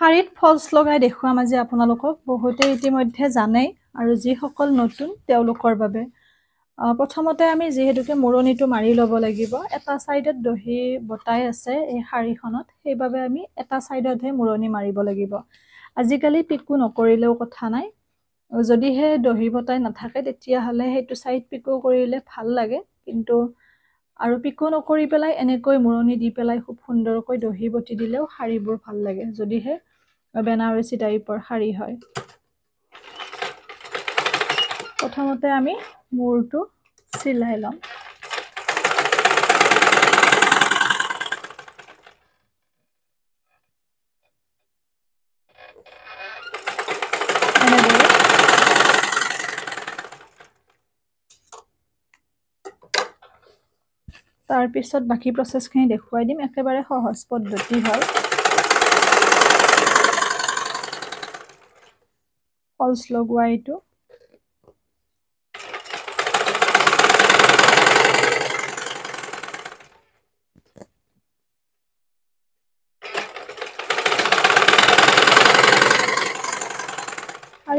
শাৰীত ফলচ লগাই দেখুৱাম আজি আপোনালোকক বহুতে ইতিমধ্যে জানেই আৰু যিসকল নতুন তেওঁলোকৰ বাবে প্ৰথমতে আমি যিহেতুকে মৰণিটো মাৰি ল'ব লাগিব এটা ছাইডত দহি বতাই আছে এই শাৰীখনত সেইবাবে আমি এটা ছাইডতহে মৰণি মাৰিব লাগিব আজিকালি পিকু নকৰিলেও কথা নাই যদিহে দহি বতাই নাথাকে তেতিয়াহ'লে সেইটো ছাইড পিকু কৰিলে ভাল লাগে কিন্তু আৰু পিকু নকৰি পেলাই এনেকৈ মৰণি দি পেলাই খুব সুন্দৰকৈ দহি বটি দিলেও শাৰীবোৰ ভাল লাগে যদিহে বেনাৰসী টাইপৰ শাড়ী হয় প্ৰথমতে আমি মূৰটো চিলাই ল'ম তাৰপিছত বাকী প্ৰচেছখিনি দেখুৱাই দিম একেবাৰে সহজ পদ্ধতি হয় ফলছ লগোৱা এইটো আৰু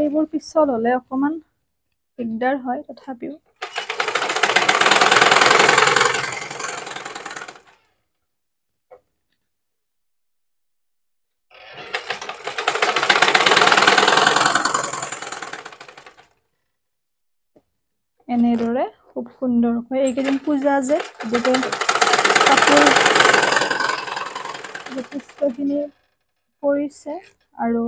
এইবোৰ পিছল হ'লে অকণমান দিগদাৰ হয় তথাপিও এনেদৰে খুব সুন্দৰকৈ এইকেইদিন পূজা যে গতিকে কাপোৰ যথেষ্টখিনি পৰিছে আৰু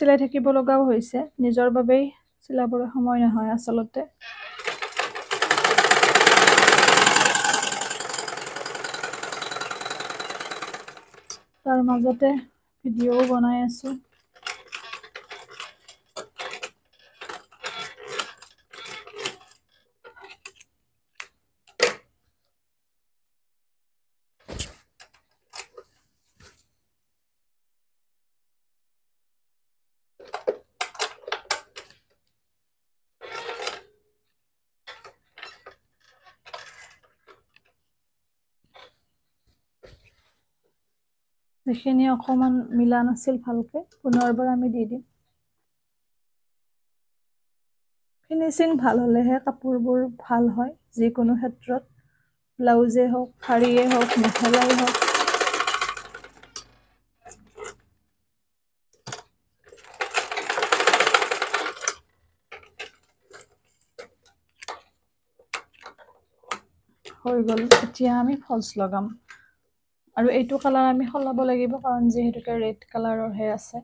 চিলাই থাকিব লগাও হৈছে নিজৰ বাবেই চিলাবলৈ সময় নহয় আচলতে তাৰ মাজতে ভিডিঅ'ও বনাই আছোঁ যিখিনি অকণমান মিলা নাছিল ভালকে পুনৰবাৰ আমি দি দিম ফিনিচিং ভাল হ'লেহে কাপোৰবোৰ ভাল হয় যিকোনো ক্ষেত্ৰত ব্লাউজে হওক শাড়ীয়ে হওক মেখেলাই হওক হৈ গ'ল এতিয়া আমি ফলছ লগাম আৰু এইটো কালাৰ আমি সলাব লাগিব কাৰণ যিহেতুকে ৰেড কালাৰৰহে আছে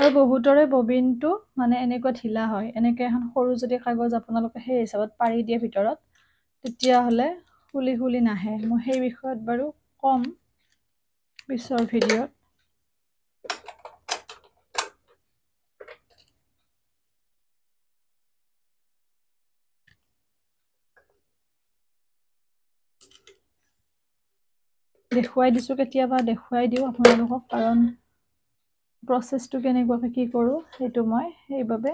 আৰু বহুতৰে ববিনটো মানে এনেকুৱা ঢিলা হয় এনেকৈ এখন সৰু যদি কাগজ আপোনালোকে সেই হিচাপত পাৰি দিয়ে ভিতৰত তেতিয়াহ'লে শুলি শুলি নাহে মই সেই বিষয়ত বাৰু ক'ম পিছৰ ভিডিঅ'ত দেখুৱাই দিছোঁ কেতিয়াবা দেখুৱাই দিওঁ আপোনালোকক কাৰণ প্ৰচেছটো কেনেকুৱাকে কি কৰোঁ সেইটো মই সেইবাবে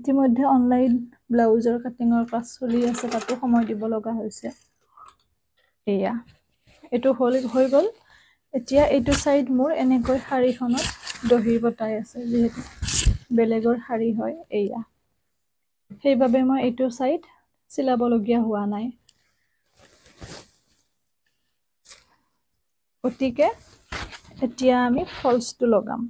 ইতিমধ্যে অনলাইন ব্লাউজৰ কাটিঙৰ ক্লাছ চলি আছে তাতো সময় দিব লগা হৈছে এয়া এইটো হ'ল হৈ গ'ল এতিয়া এইটো ছাইড মোৰ এনেকৈ শাড়ীখনত দহি বতাই আছে যিহেতু বেলেগৰ শাড়ী হয় এয়া সেইবাবে মই এইটো ছাইড চিলাবলগীয়া হোৱা নাই গতিকে এতিয়া আমি ফলছটো লগাম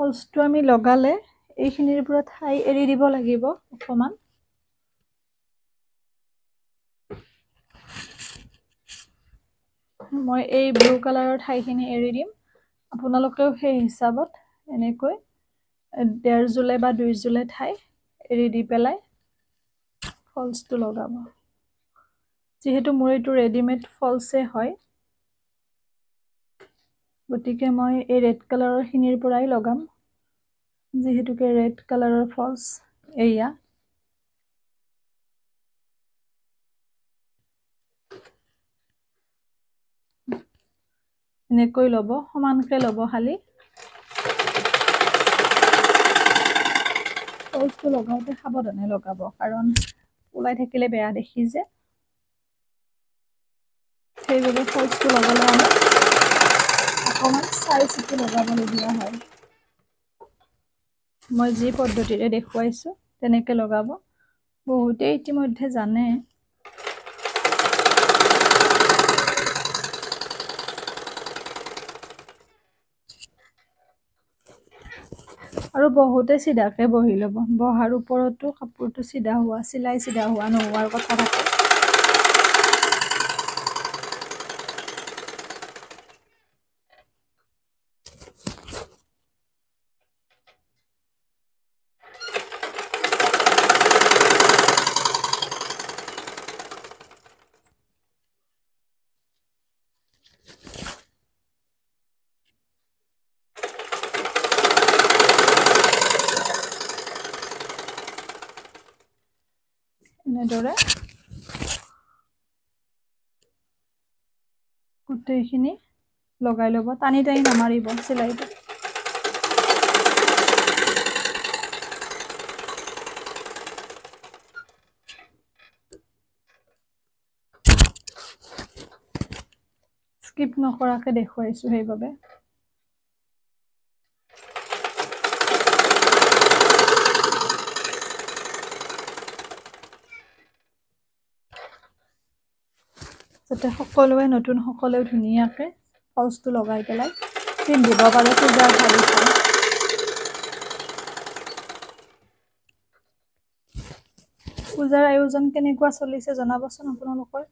ফলছটো আমি লগালে এইখিনিৰ পৰা ঠাই এৰি দিব লাগিব অকণমান মই এই ব্লু কালাৰৰ ঠাইখিনি এৰি দিম আপোনালোকেও সেই হিচাপত এনেকৈ ডেৰ জোলে বা দুই জোলে ঠাই এৰি দি পেলাই ফলচটো লগাব যিহেতু মোৰ এইটো ৰেডিমেড ফলছে হয় গতিকে মই এই ৰেড কালাৰৰখিনিৰ পৰাই লগাম যিহেতুকে ৰেড কালাৰৰ ফলচ এয়া এনেকৈ ল'ব সমানকৈ ল'ব খালি ফলচটো লগাওঁতে সাৱধানে লগাব কাৰণ ওলাই থাকিলে বেয়া দেখি যে সেইবাবে ফল্চটো লগালে আমি অকণমান চাই চিতি লগাবলগীয়া হয় মই যি পদ্ধতিৰে দেখুৱাইছোঁ তেনেকৈ লগাব বহুতেই ইতিমধ্যে জানে আৰু বহুতে চিধাকৈ বহি ল'ব বহাৰ ওপৰতো কাপোৰটো চিধা হোৱা চিলাই চিধা হোৱা নোহোৱাৰ কথা থাকে এনেদৰে গোটেইখিনি লগাই ল'ব টানি টানি নামাৰিব চিলাইটো স্কিপ নকৰাকৈ দেখুৱাইছোঁ সেইবাবে যাতে সকলোৱে নতুন সকলেও ধুনীয়াকে ফলচটো লগাই পেলাই পিন্ধিব পাৰে পূজাৰ শাড়ীখন পূজাৰ আয়োজন কেনেকুৱা চলিছে জনাবচোন আপোনালোকৰ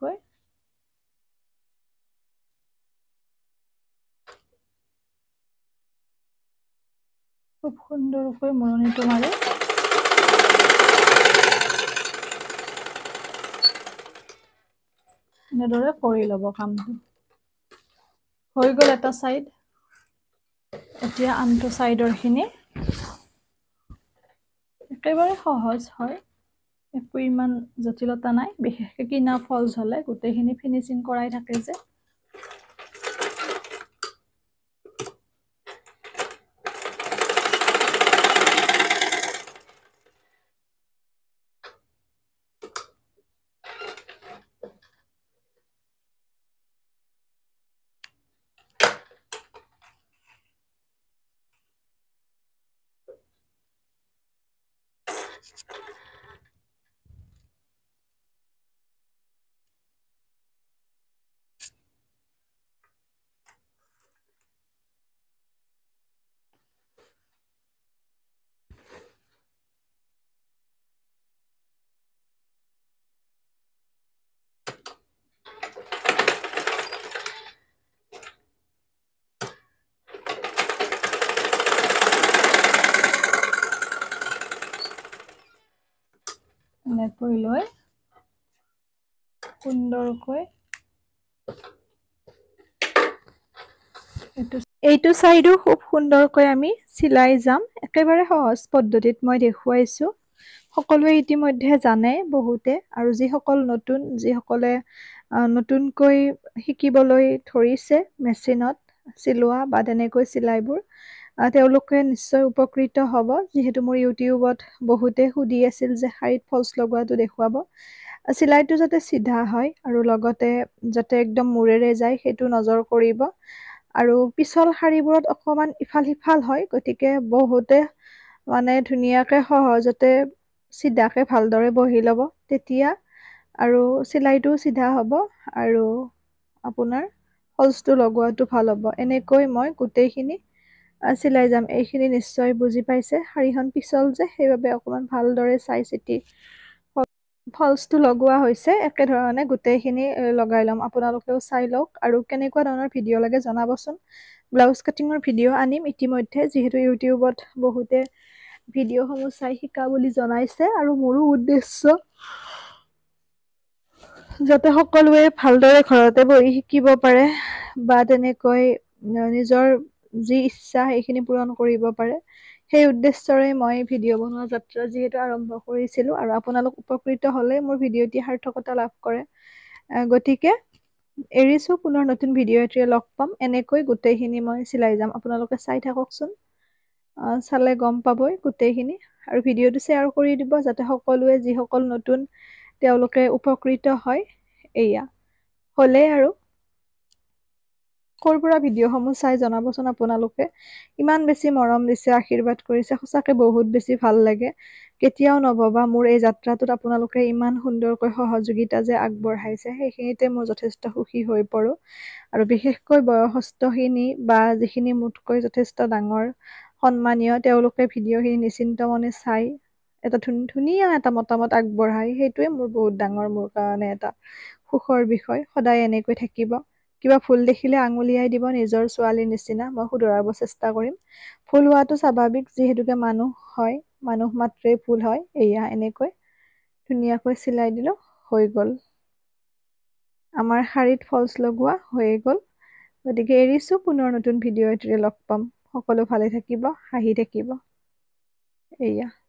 কেনেকৈ খুব সুন্দৰকৈ মৰণিটো মাৰে এনেদৰে কৰি ল'ব কামটো হৈ গ'ল এটা ছাইড এতিয়া আনটো ছাইডৰখিনি একেবাৰে সহজ হয় একো ইমান জটিলতা নাই বিশেষকৈ কিনা ফলছ হ'লে গোটেইখিনি ফিনিচিং কৰাই থাকে যে এইটো চাইডো খুব সুন্দৰকৈ আমি চিলাই যাম একেবাৰে সহজ পদ্ধতিত মই দেখুৱাইছোঁ সকলোৱে ইতিমধ্যে জানে বহুতে আৰু যিসকল নতুন যিসকলে নতুনকৈ শিকিবলৈ ধৰিছে মেচিনত চিলোৱা বা তেনেকৈ চিলাইবোৰ তেওঁলোকে নিশ্চয় উপকৃত হ'ব যিহেতু মোৰ ইউটিউবত বহুতে সুধি আছিল যে শাৰীত ফলচ লগোৱাটো দেখুৱাব চিলাইটো যাতে চিধা হয় আৰু লগতে যাতে একদম মূৰেৰে যায় সেইটো নজৰ কৰিব আৰু পিছল শাৰীবোৰত অকণমান ইফাল সিফাল হয় গতিকে বহুতে মানে ধুনীয়াকৈ সহজতে চিধাকৈ ভালদৰে বহি ল'ব তেতিয়া আৰু চিলাইটো চিধা হ'ব আৰু আপোনাৰ ফলচটো লগোৱাটো ভাল হ'ব এনেকৈ মই গোটেইখিনি চিলাই যাম এইখিনি নিশ্চয় বুজি পাইছে শাড়ীখন পিছল যে সেইবাবে অকণমান ভালদৰে চাই চিতি ফলছটো লগোৱা হৈছে একেধৰণে গোটেইখিনি লগাই ল'ম আপোনালোকেও চাই লওক আৰু কেনেকুৱা ধৰণৰ ভিডিঅ' লাগে জনাবচোন ব্লাউজ কাটিঙৰ ভিডিঅ' আনিম ইতিমধ্যে যিহেতু ইউটিউবত বহুতে ভিডিঅ'সমূহ চাই শিকা বুলি জনাইছে আৰু মোৰো উদ্দেশ্য যাতে সকলোৱে ভালদৰে ঘৰতে বহি শিকিব পাৰে বা তেনেকৈ নিজৰ যি ইচ্ছা সেইখিনি পূৰণ কৰিব পাৰে সেই উদ্দেশ্যৰে মই ভিডিঅ' বনোৱা যাত্ৰা যিহেতু আৰম্ভ কৰিছিলোঁ আৰু আপোনালোক উপকৃত হ'লে মোৰ ভিডিঅ'টি সাৰ্থকতা লাভ কৰে গতিকে এৰিছো পুনৰ নতুন ভিডিঅ' এটিৰে লগ পাম এনেকৈ গোটেইখিনি মই চিলাই যাম আপোনালোকে চাই থাককচোন চালে গম পাবই গোটেইখিনি আৰু ভিডিঅ'টো শ্বেয়াৰ কৰি দিব যাতে সকলোৱে যিসকল নতুন তেওঁলোকে উপকৃত হয় এয়া হ'লেই আৰু ক'ৰ পৰা ভিডিঅ'সমূহ চাই জনাবচোন আপোনালোকে ইমান বেছি মৰম দিছে আশীৰ্বাদ কৰিছে সঁচাকৈ বহুত বেছি ভাল লাগে কেতিয়াও নভবা মোৰ এই যাত্ৰাটোত আপোনালোকে ইমান সুন্দৰকৈ সহযোগিতা যে আগবঢ়াইছে সেইখিনিতে মই যথেষ্ট সুখী হৈ পৰোঁ আৰু বিশেষকৈ বয়সস্থখিনি বা যিখিনি মোতকৈ যথেষ্ট ডাঙৰ সন্মানীয় তেওঁলোকে ভিডিঅ'খিনি নিশ্চিন্ত মনে চাই এটা ধুনীয়া এটা মতামত আগবঢ়াই সেইটোৱে মোৰ বহুত ডাঙৰ মোৰ কাৰণে এটা সুখৰ বিষয় সদায় এনেকৈ থাকিব কিবা ফুল দেখিলে আঙুলিয়াই দিব নিজৰ ছোৱালীৰ নিচিনা মই শুধৰাব চেষ্টা কৰিম ফুল হোৱাটো স্বাভাৱিক যিহেতুকে মানুহ হয় মানুহ মাত্ৰেই ফুল হয় এয়া এনেকৈ ধুনীয়াকৈ চিলাই দিলোঁ হৈ গ'ল আমাৰ শাৰীত ফলচ লগোৱা হৈয়ে গ'ল গতিকে এৰিছোঁ পুনৰ নতুন ভিডিঅ' এটিৰে লগ পাম সকলো ভালে থাকিব হাঁহি থাকিব এয়া